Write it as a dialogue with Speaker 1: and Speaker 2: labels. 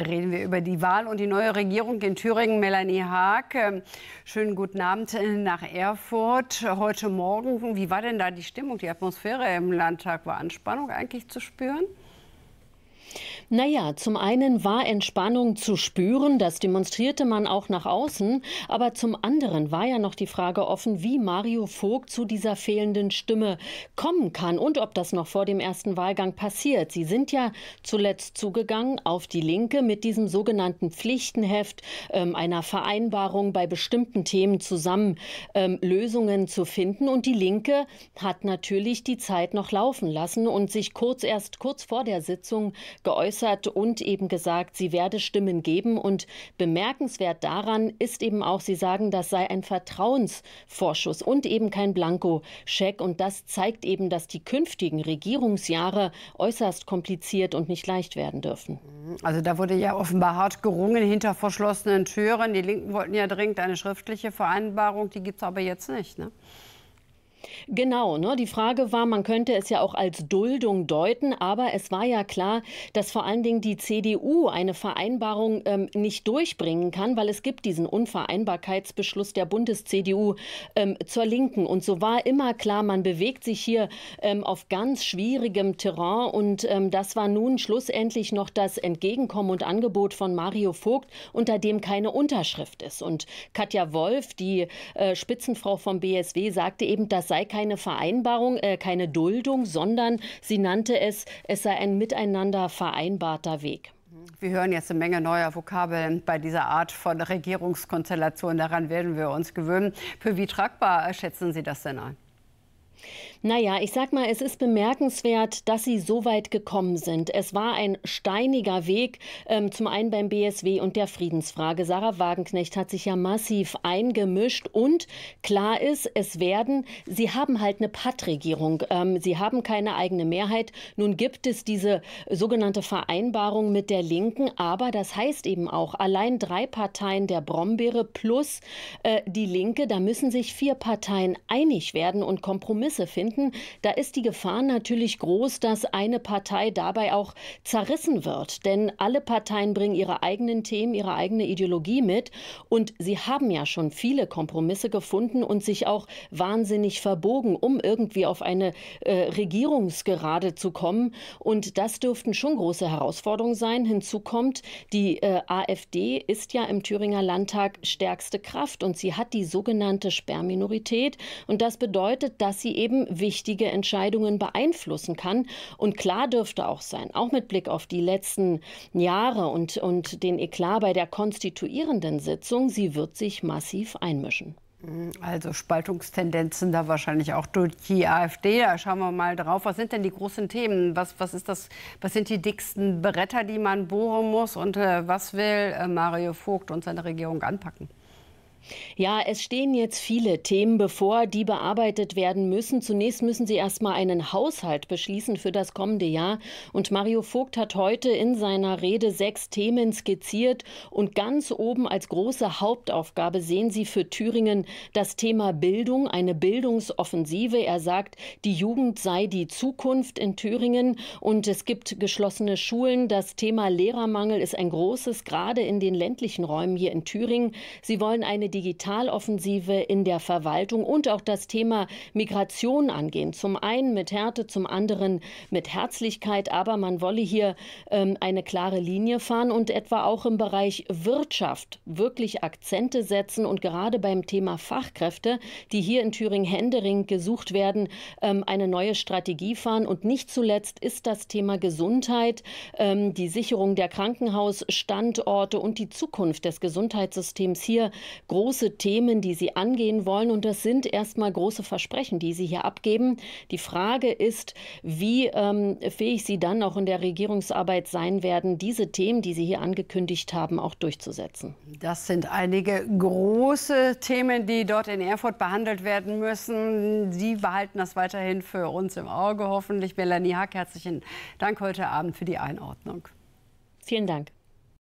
Speaker 1: Reden wir über die Wahl und die neue Regierung in Thüringen. Melanie Haag, ähm, schönen guten Abend äh, nach Erfurt. Heute Morgen, wie war denn da die Stimmung, die Atmosphäre im Landtag? War Anspannung eigentlich zu spüren?
Speaker 2: Naja, zum einen war Entspannung zu spüren, das demonstrierte man auch nach außen, aber zum anderen war ja noch die Frage offen, wie Mario Vogt zu dieser fehlenden Stimme kommen kann und ob das noch vor dem ersten Wahlgang passiert. Sie sind ja zuletzt zugegangen auf die Linke mit diesem sogenannten Pflichtenheft, äh, einer Vereinbarung bei bestimmten Themen zusammen äh, Lösungen zu finden. Und die Linke hat natürlich die Zeit noch laufen lassen und sich kurz erst kurz vor der Sitzung geäußert geäußert und eben gesagt, sie werde Stimmen geben. Und bemerkenswert daran ist eben auch, sie sagen, das sei ein Vertrauensvorschuss und eben kein Blankoscheck. Und das zeigt eben, dass die künftigen Regierungsjahre äußerst kompliziert und nicht leicht werden dürfen. Also da
Speaker 1: wurde ja offenbar hart gerungen hinter verschlossenen Türen. Die Linken wollten ja dringend eine schriftliche Vereinbarung, die gibt es aber jetzt nicht. Ne?
Speaker 2: Genau, ne? die Frage war, man könnte es ja auch als Duldung deuten, aber es war ja klar, dass vor allen Dingen die CDU eine Vereinbarung ähm, nicht durchbringen kann, weil es gibt diesen Unvereinbarkeitsbeschluss der Bundes-CDU ähm, zur Linken. Und so war immer klar, man bewegt sich hier ähm, auf ganz schwierigem Terrain und ähm, das war nun schlussendlich noch das Entgegenkommen und Angebot von Mario Vogt, unter dem keine Unterschrift ist. Und Katja Wolf, die äh, Spitzenfrau vom BSW, sagte eben, dass das sei keine Vereinbarung, äh, keine Duldung, sondern sie nannte es, es sei ein miteinander vereinbarter Weg. Wir
Speaker 1: hören jetzt eine Menge neuer Vokabeln bei dieser Art von Regierungskonstellation. Daran werden wir uns gewöhnen. Für wie tragbar äh, schätzen Sie das denn ein?
Speaker 2: Naja, ich sag mal, es ist bemerkenswert, dass sie so weit gekommen sind. Es war ein steiniger Weg, ähm, zum einen beim BSW und der Friedensfrage. Sarah Wagenknecht hat sich ja massiv eingemischt und klar ist, es werden, sie haben halt eine Pattregierung. Ähm, sie haben keine eigene Mehrheit. Nun gibt es diese sogenannte Vereinbarung mit der Linken, aber das heißt eben auch, allein drei Parteien der Brombeere plus äh, die Linke, da müssen sich vier Parteien einig werden und Kompromisse Kompromisse finden, da ist die Gefahr natürlich groß, dass eine Partei dabei auch zerrissen wird. Denn alle Parteien bringen ihre eigenen Themen, ihre eigene Ideologie mit. Und sie haben ja schon viele Kompromisse gefunden und sich auch wahnsinnig verbogen, um irgendwie auf eine äh, Regierungsgerade zu kommen. Und das dürften schon große Herausforderungen sein. Hinzu kommt, die äh, AfD ist ja im Thüringer Landtag stärkste Kraft und sie hat die sogenannte Sperrminorität. Und das bedeutet, dass sie eben wichtige Entscheidungen beeinflussen kann. Und klar dürfte auch sein, auch mit Blick auf die letzten Jahre und, und den Eklat bei der konstituierenden Sitzung, sie wird sich massiv einmischen.
Speaker 1: Also Spaltungstendenzen da wahrscheinlich auch durch die AfD. Da schauen wir mal drauf. Was sind denn die großen Themen? Was, was, ist das, was sind die dicksten Bretter, die man bohren muss? Und äh, was will äh, Mario Vogt und seine Regierung anpacken?
Speaker 2: Ja, es stehen jetzt viele Themen bevor, die bearbeitet werden müssen. Zunächst müssen Sie erstmal einen Haushalt beschließen für das kommende Jahr. Und Mario Vogt hat heute in seiner Rede sechs Themen skizziert. Und ganz oben als große Hauptaufgabe sehen Sie für Thüringen das Thema Bildung, eine Bildungsoffensive. Er sagt, die Jugend sei die Zukunft in Thüringen und es gibt geschlossene Schulen. Das Thema Lehrermangel ist ein großes, gerade in den ländlichen Räumen hier in Thüringen. Sie wollen eine Digitaloffensive in der Verwaltung und auch das Thema Migration angehen. Zum einen mit Härte, zum anderen mit Herzlichkeit, aber man wolle hier ähm, eine klare Linie fahren und etwa auch im Bereich Wirtschaft wirklich Akzente setzen und gerade beim Thema Fachkräfte, die hier in Thüringen-Händering gesucht werden, ähm, eine neue Strategie fahren. Und nicht zuletzt ist das Thema Gesundheit, ähm, die Sicherung der Krankenhausstandorte und die Zukunft des Gesundheitssystems hier groß große Themen, die Sie angehen wollen. Und das sind erstmal große Versprechen, die Sie hier abgeben. Die Frage ist, wie ähm, fähig Sie dann auch in der Regierungsarbeit sein werden, diese Themen, die Sie hier angekündigt haben, auch durchzusetzen. Das
Speaker 1: sind einige große Themen, die dort in Erfurt behandelt werden müssen. Sie behalten das weiterhin für uns im Auge, hoffentlich. Melanie Hack, herzlichen Dank heute Abend für die Einordnung. Vielen Dank.